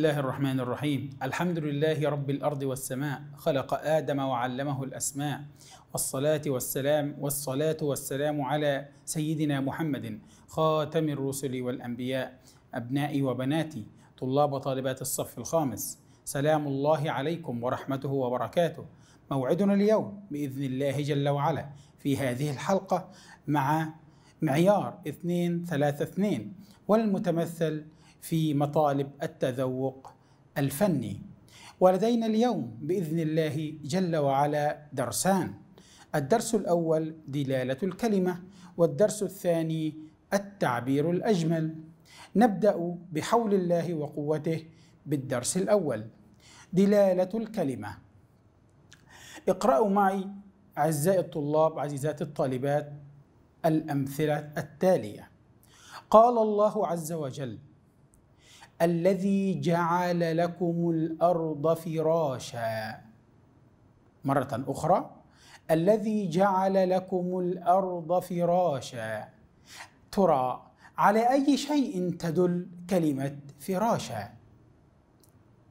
الله الرحمن الرحيم الحمد لله رب الارض والسماء خلق ادم وعلمه الاسماء والصلاه والسلام والصلاه والسلام على سيدنا محمد خاتم الرسل والانبياء ابنائي وبناتي طلاب وطالبات الصف الخامس سلام الله عليكم ورحمته وبركاته موعدنا اليوم باذن الله جل وعلا في هذه الحلقه مع معيار 232 والمتمثل في مطالب التذوق الفني ولدينا اليوم باذن الله جل وعلا درسان الدرس الاول دلاله الكلمه والدرس الثاني التعبير الاجمل نبدا بحول الله وقوته بالدرس الاول دلاله الكلمه اقراوا معي اعزائي الطلاب عزيزات الطالبات الامثله التاليه قال الله عز وجل الذي جعل لكم الارض فراشا مره اخرى الذي جعل لكم الارض فراشا ترى على اي شيء تدل كلمه فراشا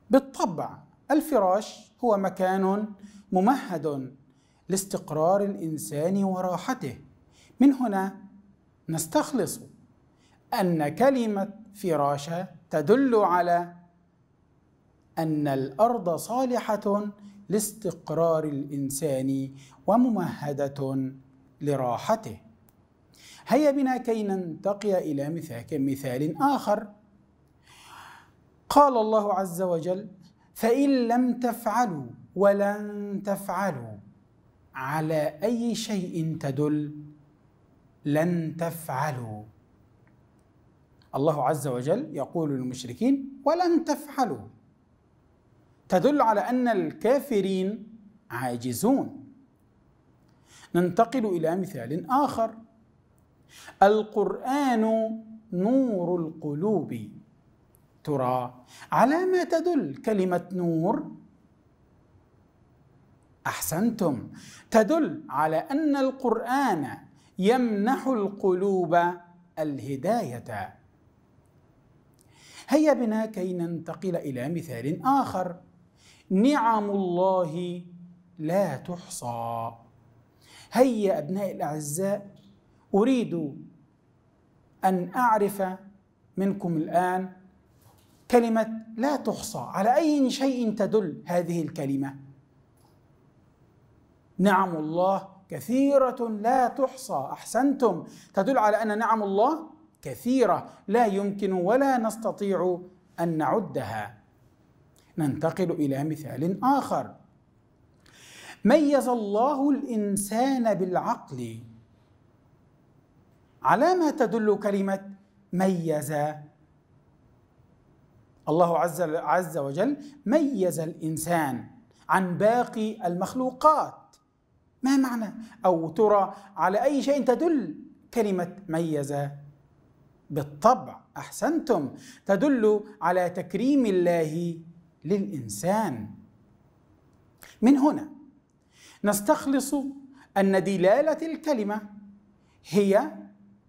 بالطبع الفراش هو مكان ممهد لاستقرار الانسان وراحته من هنا نستخلص ان كلمه فراشا تدل على ان الارض صالحه لاستقرار الانسان وممهده لراحته هيا بنا كي ننتقل الى مثال اخر قال الله عز وجل فان لم تفعلوا ولن تفعلوا على اي شيء تدل لن تفعلوا الله عز وجل يقول للمشركين ولن تفعلوا تدل على ان الكافرين عاجزون ننتقل الى مثال اخر القران نور القلوب ترى على ما تدل كلمه نور احسنتم تدل على ان القران يمنح القلوب الهدايه هيا بنا كي ننتقل إلى مثال آخر نعم الله لا تحصى هيا أبنائي الأعزاء أريد أن أعرف منكم الآن كلمة لا تحصى على أي شيء تدل هذه الكلمة نعم الله كثيرة لا تحصى أحسنتم تدل على أن نعم الله كثيره لا يمكن ولا نستطيع ان نعدها ننتقل الى مثال اخر ميز الله الانسان بالعقل على ما تدل كلمه ميز الله عز وجل ميز الانسان عن باقي المخلوقات ما معنى او ترى على اي شيء تدل كلمه ميز بالطبع احسنتم تدل على تكريم الله للانسان من هنا نستخلص ان دلاله الكلمه هي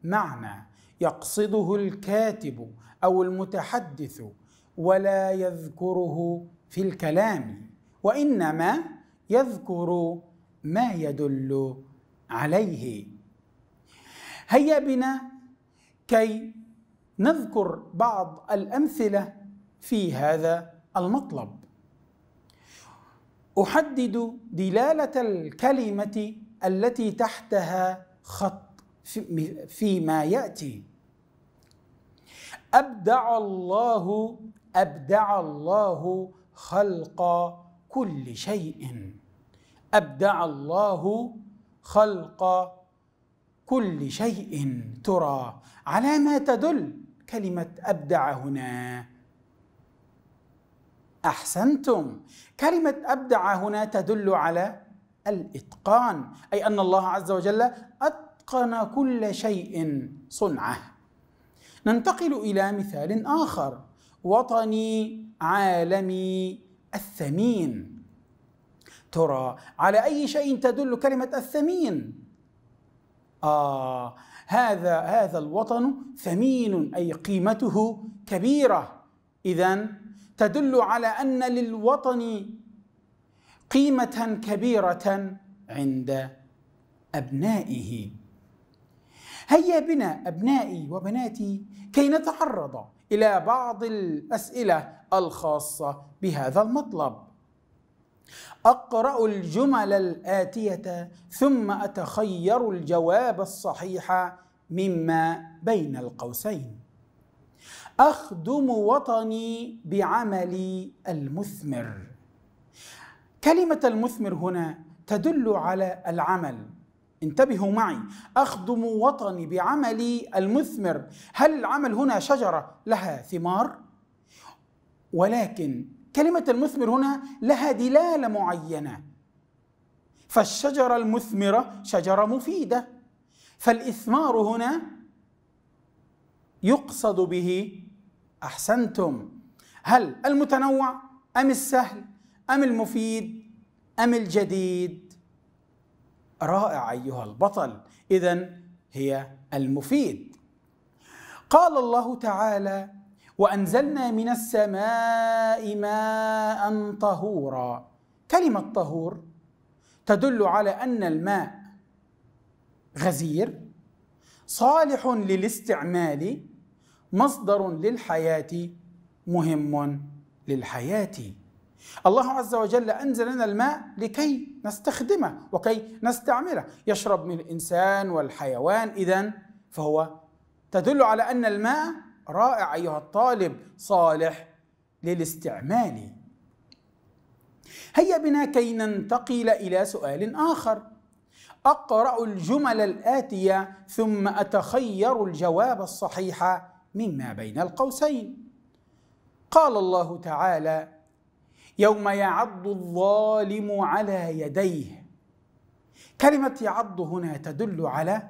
معنى يقصده الكاتب او المتحدث ولا يذكره في الكلام وانما يذكر ما يدل عليه هيا بنا كي نذكر بعض الامثله في هذا المطلب احدد دلاله الكلمه التي تحتها خط فيما ياتي ابدع الله ابدع الله خلق كل شيء ابدع الله خلق كل شيء ترى على ما تدل كلمه ابدع هنا احسنتم كلمه ابدع هنا تدل على الاتقان اي ان الله عز وجل اتقن كل شيء صنعه ننتقل الى مثال اخر وطني عالمي الثمين ترى على اي شيء تدل كلمه الثمين آه هذا هذا الوطن ثمين أي قيمته كبيرة إذا تدل على أن للوطن قيمة كبيرة عند أبنائه هيا بنا أبنائي وبناتي كي نتعرض إلى بعض الأسئلة الخاصة بهذا المطلب اقرا الجمل الاتيه ثم اتخير الجواب الصحيح مما بين القوسين اخدم وطني بعملي المثمر كلمه المثمر هنا تدل على العمل انتبهوا معي اخدم وطني بعملي المثمر هل العمل هنا شجره لها ثمار ولكن كلمة المثمر هنا لها دلالة معينة فالشجرة المثمرة شجرة مفيدة فالإثمار هنا يقصد به أحسنتم هل المتنوع أم السهل أم المفيد أم الجديد رائع أيها البطل إذا هي المفيد قال الله تعالى وأنزلنا من السماء ماء طهورا كلمة طهور تدل على أن الماء غزير صالح للاستعمال مصدر للحياة مهم للحياة الله عز وجل أنزل لنا الماء لكي نستخدمه وكي نستعمله يشرب من الإنسان والحيوان إذا فهو تدل على أن الماء رائع أيها الطالب صالح للاستعمال هيا بنا كي ننتقل إلى سؤال آخر أقرأ الجمل الآتية ثم أتخير الجواب الصحيح مما بين القوسين قال الله تعالى يوم يعض الظالم على يديه كلمة يعض هنا تدل على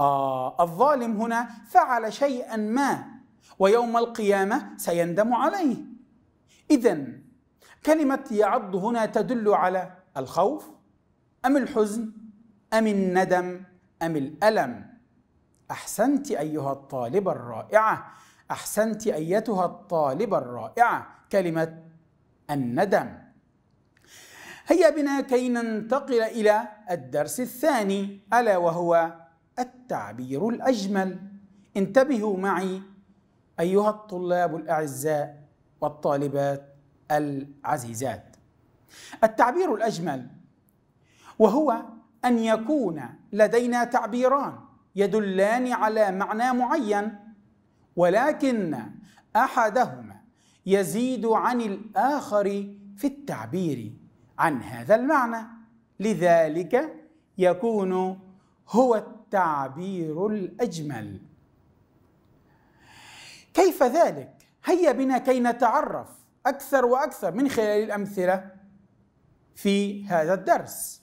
آه الظالم هنا فعل شيئا ما ويوم القيامة سيندم عليه إذا كلمة يعض هنا تدل على الخوف أم الحزن أم الندم أم الألم أحسنت أيها الطالبة الرائعة أحسنت أيتها الطالبة الرائعة كلمة الندم هيا بنا كي ننتقل إلى الدرس الثاني ألا وهو التعبير الأجمل انتبهوا معي أيها الطلاب الأعزاء والطالبات العزيزات التعبير الأجمل وهو أن يكون لدينا تعبيران يدلان على معنى معين ولكن أحدهما يزيد عن الآخر في التعبير عن هذا المعنى لذلك يكون هو التعبير الأجمل كيف ذلك؟ هيا بنا كي نتعرف أكثر وأكثر من خلال الأمثلة في هذا الدرس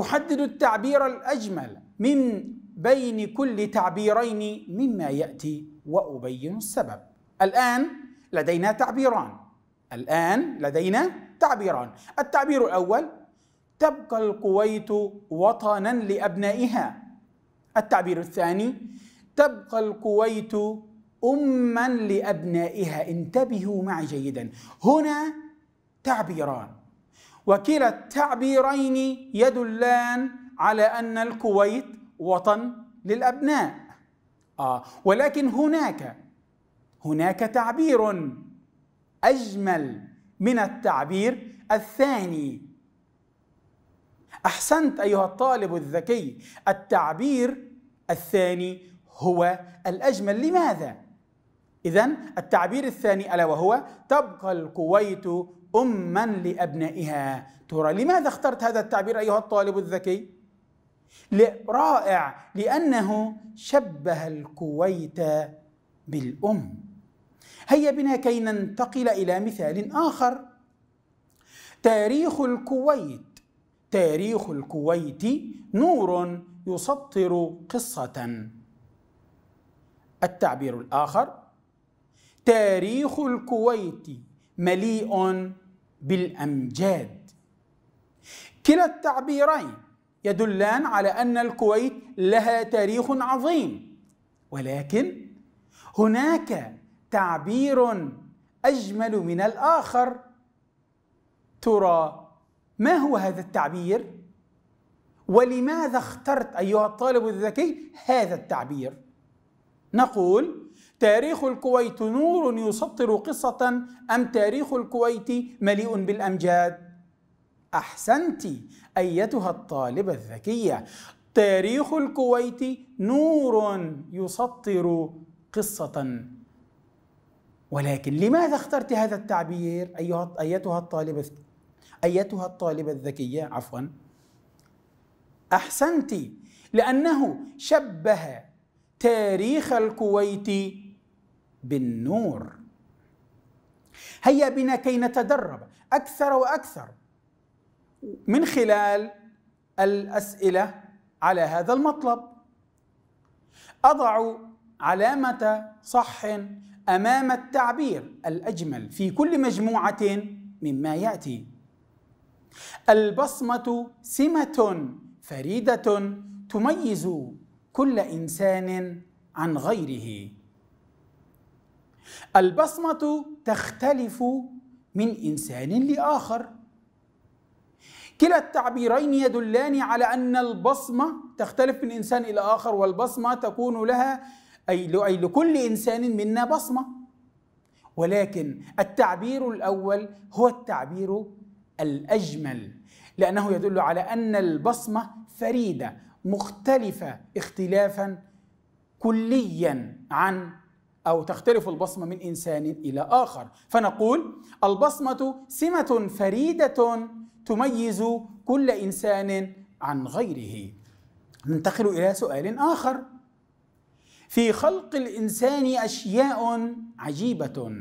أحدد التعبير الأجمل من بين كل تعبيرين مما يأتي وأبين السبب الآن لدينا تعبيران الآن لدينا تعبيران التعبير الأول تبقى الكويت وطنا لأبنائها التعبير الثاني تبقى الكويت أما لأبنائها انتبهوا معي جيدا هنا تعبيران وكلا التعبيرين يدلان على أن الكويت وطن للأبناء آه ولكن هناك هناك تعبير أجمل من التعبير الثاني أحسنت أيها الطالب الذكي التعبير الثاني هو الأجمل لماذا؟ إذا التعبير الثاني ألا وهو تبقى الكويت أما لأبنائها ترى لماذا اخترت هذا التعبير أيها الطالب الذكي؟ رائع لأنه شبه الكويت بالأم هيا بنا كي ننتقل إلى مثال آخر تاريخ الكويت تاريخ الكويت نور يسطر قصة التعبير الآخر تاريخ الكويت مليء بالأمجاد كلا التعبيرين يدلان على أن الكويت لها تاريخ عظيم ولكن هناك تعبير أجمل من الآخر ترى ما هو هذا التعبير؟ ولماذا اخترت أيها الطالب الذكي هذا التعبير؟ نقول تاريخ الكويت نور يسطر قصة أم تاريخ الكويت مليء بالأمجاد؟ أحسنت أيتها الطالبة الذكية تاريخ الكويت نور يسطر قصة ولكن لماذا اخترت هذا التعبير أيها أيتها الطالبة أيتها الطالبة الذكية عفواً احسنت لانه شبه تاريخ الكويت بالنور هيا بنا كي نتدرب اكثر واكثر من خلال الاسئله على هذا المطلب اضع علامه صح امام التعبير الاجمل في كل مجموعه مما ياتي البصمه سمه فريده تميز كل انسان عن غيره البصمه تختلف من انسان لاخر كلا التعبيرين يدلان على ان البصمه تختلف من انسان الى اخر والبصمه تكون لها اي اي لكل انسان منا بصمه ولكن التعبير الاول هو التعبير الاجمل لأنه يدل على أن البصمة فريدة مختلفة اختلافا كليا عن أو تختلف البصمة من إنسان إلى آخر فنقول البصمة سمة فريدة تميز كل إنسان عن غيره ننتقل إلى سؤال آخر في خلق الإنسان أشياء عجيبة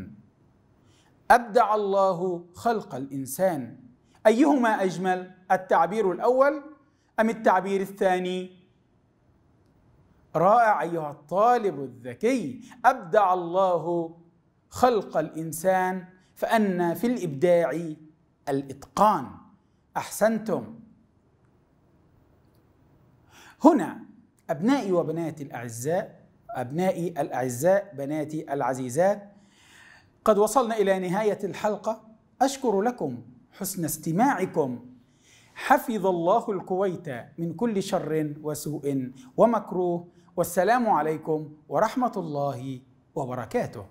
أبدع الله خلق الإنسان أيهما أجمل التعبير الأول أم التعبير الثاني رائع أيها الطالب الذكي أبدع الله خلق الإنسان فأن في الإبداع الإتقان أحسنتم هنا أبنائي وبناتي الأعزاء أبنائي الأعزاء بناتي العزيزات قد وصلنا إلى نهاية الحلقة أشكر لكم حسن استماعكم حفظ الله الكويت من كل شر وسوء ومكروه والسلام عليكم ورحمه الله وبركاته